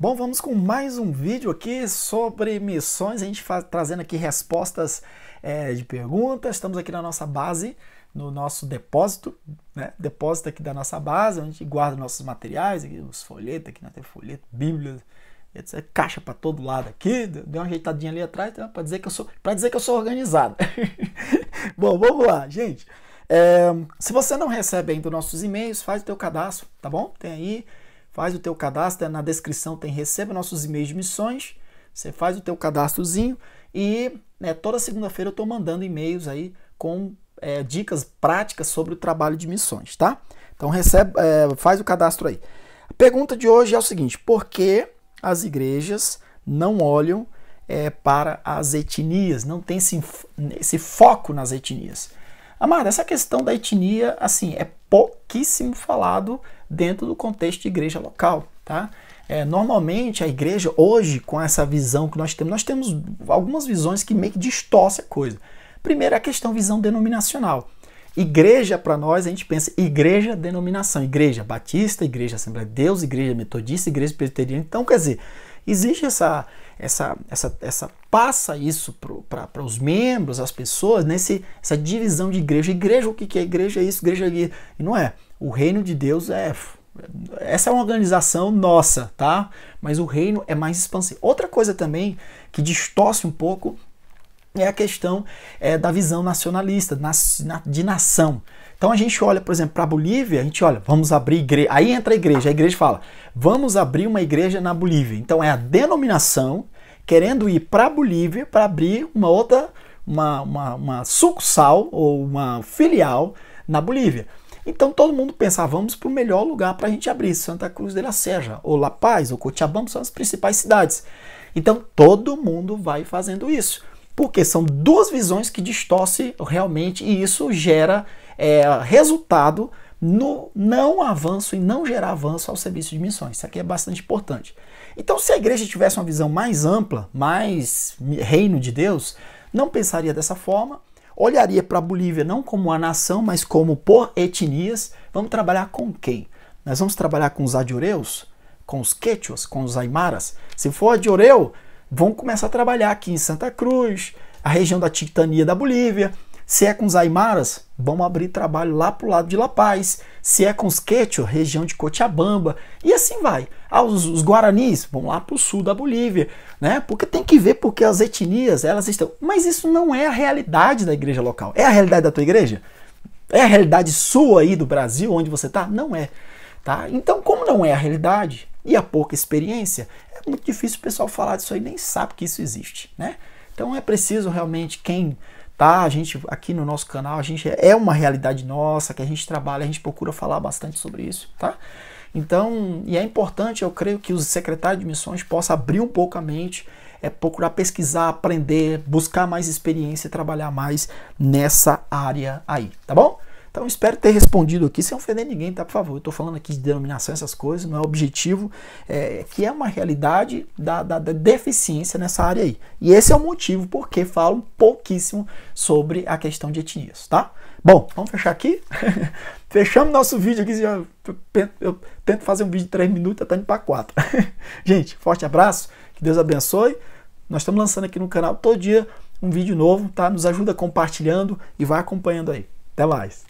Bom, vamos com mais um vídeo aqui sobre missões. A gente faz, trazendo aqui respostas é, de perguntas. Estamos aqui na nossa base, no nosso depósito, né? Depósito aqui da nossa base, onde a gente guarda nossos materiais, aqui, os folhetos, aqui na né? temos folheto, bíblia, etc. Caixa para todo lado aqui. Deu uma ajeitadinha ali atrás então, para dizer que eu sou, para dizer que eu sou organizado. Bom, vamos lá, gente. É, se você não recebe ainda nossos e-mails, faz o teu cadastro, tá bom? Tem aí faz o teu cadastro, na descrição tem receba nossos e-mails de missões, você faz o teu cadastrozinho e né, toda segunda-feira eu estou mandando e-mails aí com é, dicas práticas sobre o trabalho de missões, tá? Então recebe, é, faz o cadastro aí. A pergunta de hoje é o seguinte: por que as igrejas não olham é, para as etnias? Não tem esse, esse foco nas etnias? Amada, essa questão da etnia, assim, é pouquíssimo falado dentro do contexto de igreja local, tá? É, normalmente a igreja hoje com essa visão que nós temos, nós temos algumas visões que meio que distorcem a coisa. Primeiro é a questão visão denominacional. Igreja para nós a gente pensa igreja denominação, igreja batista, igreja Assembleia de Deus, igreja metodista, igreja presbiteriana. Então quer dizer Existe essa, essa, essa, essa passa isso para os membros, as pessoas, nesse né, essa divisão de igreja. Igreja, o que, que é igreja? É isso, igreja é isso. E não é. O reino de Deus é. Essa é uma organização nossa, tá? Mas o reino é mais expansivo. Outra coisa também que distorce um pouco é a questão é, da visão nacionalista, de nação. Então a gente olha, por exemplo, para a Bolívia, a gente olha, vamos abrir igreja. Aí entra a igreja, a igreja fala, vamos abrir uma igreja na Bolívia. Então é a denominação querendo ir para a Bolívia para abrir uma outra, uma, uma, uma sucursal ou uma filial na Bolívia. Então todo mundo pensa, ah, vamos para o melhor lugar para a gente abrir, Santa Cruz de la Serra, ou La Paz, ou Cochabamba, são as principais cidades. Então todo mundo vai fazendo isso. Porque são duas visões que distorcem realmente e isso gera é, resultado no não avanço e não gerar avanço ao serviço de missões. Isso aqui é bastante importante. Então, se a igreja tivesse uma visão mais ampla, mais reino de Deus, não pensaria dessa forma, olharia para a Bolívia não como uma nação, mas como por etnias. Vamos trabalhar com quem? Nós vamos trabalhar com os adioreus, com os quechuas, com os aimaras. Se for adioreu, vão começar a trabalhar aqui em Santa Cruz, a região da Titania da Bolívia. Se é com os Aimaras, vão abrir trabalho lá para o lado de La Paz. Se é com os Quechua, região de Cochabamba. E assim vai. Ah, os, os Guaranis vão lá para o sul da Bolívia. Né? Porque tem que ver porque as etnias, elas estão... Mas isso não é a realidade da igreja local. É a realidade da tua igreja? É a realidade sua aí do Brasil, onde você está? Não é. Tá? Então, como não é a realidade e a pouca experiência, é muito difícil o pessoal falar disso aí, nem sabe que isso existe, né? Então é preciso realmente quem tá, a gente aqui no nosso canal, a gente é uma realidade nossa, que a gente trabalha, a gente procura falar bastante sobre isso, tá? Então, e é importante, eu creio que os secretários de missões possam abrir um pouco a mente, é procurar pesquisar, aprender, buscar mais experiência e trabalhar mais nessa área aí, tá bom? Então espero ter respondido aqui sem ofender ninguém, tá? Por favor, eu estou falando aqui de denominação, essas coisas, não é objetivo, é, que é uma realidade da, da, da, deficiência nessa área aí. E esse é o motivo porque falo pouquíssimo sobre a questão de etnias, tá? Bom, vamos fechar aqui? Fechamos nosso vídeo aqui, eu tento fazer um vídeo de 3 minutos, tá indo para 4. Gente, forte abraço, que Deus abençoe. Nós estamos lançando aqui no canal todo dia um vídeo novo, tá? Nos ajuda compartilhando e vai acompanhando aí. Até mais!